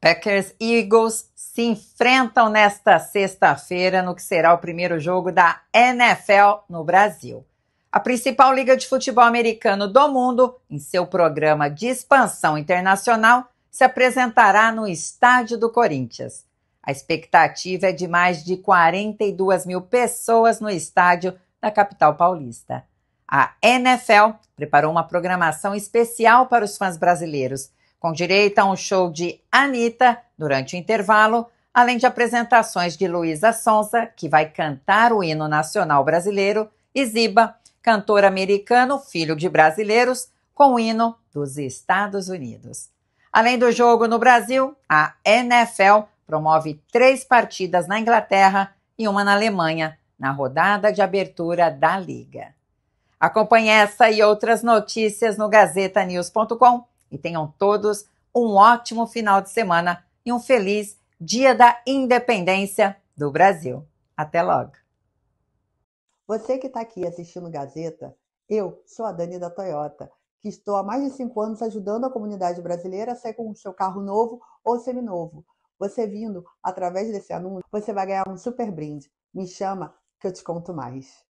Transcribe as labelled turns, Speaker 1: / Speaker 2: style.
Speaker 1: Packers e Eagles se enfrentam nesta sexta-feira no que será o primeiro jogo da NFL no Brasil. A principal liga de futebol americano do mundo, em seu programa de expansão internacional, se apresentará no estádio do Corinthians. A expectativa é de mais de 42 mil pessoas no estádio da capital paulista. A NFL preparou uma programação especial para os fãs brasileiros com direito a um show de Anitta durante o intervalo, além de apresentações de Luísa Sonza, que vai cantar o hino nacional brasileiro, e Ziba, cantor americano, filho de brasileiros, com o hino dos Estados Unidos. Além do jogo no Brasil, a NFL promove três partidas na Inglaterra e uma na Alemanha, na rodada de abertura da Liga. Acompanhe essa e outras notícias no GazetaNews.com e tenham todos um ótimo final de semana e um feliz Dia da Independência do Brasil.
Speaker 2: Até logo! Você que está aqui assistindo
Speaker 1: Gazeta, eu sou a
Speaker 2: Dani da Toyota, que estou há mais de cinco anos ajudando a comunidade brasileira a sair com o seu carro novo ou seminovo. Você vindo através desse anúncio, você vai ganhar um super brinde. Me chama que eu te conto mais.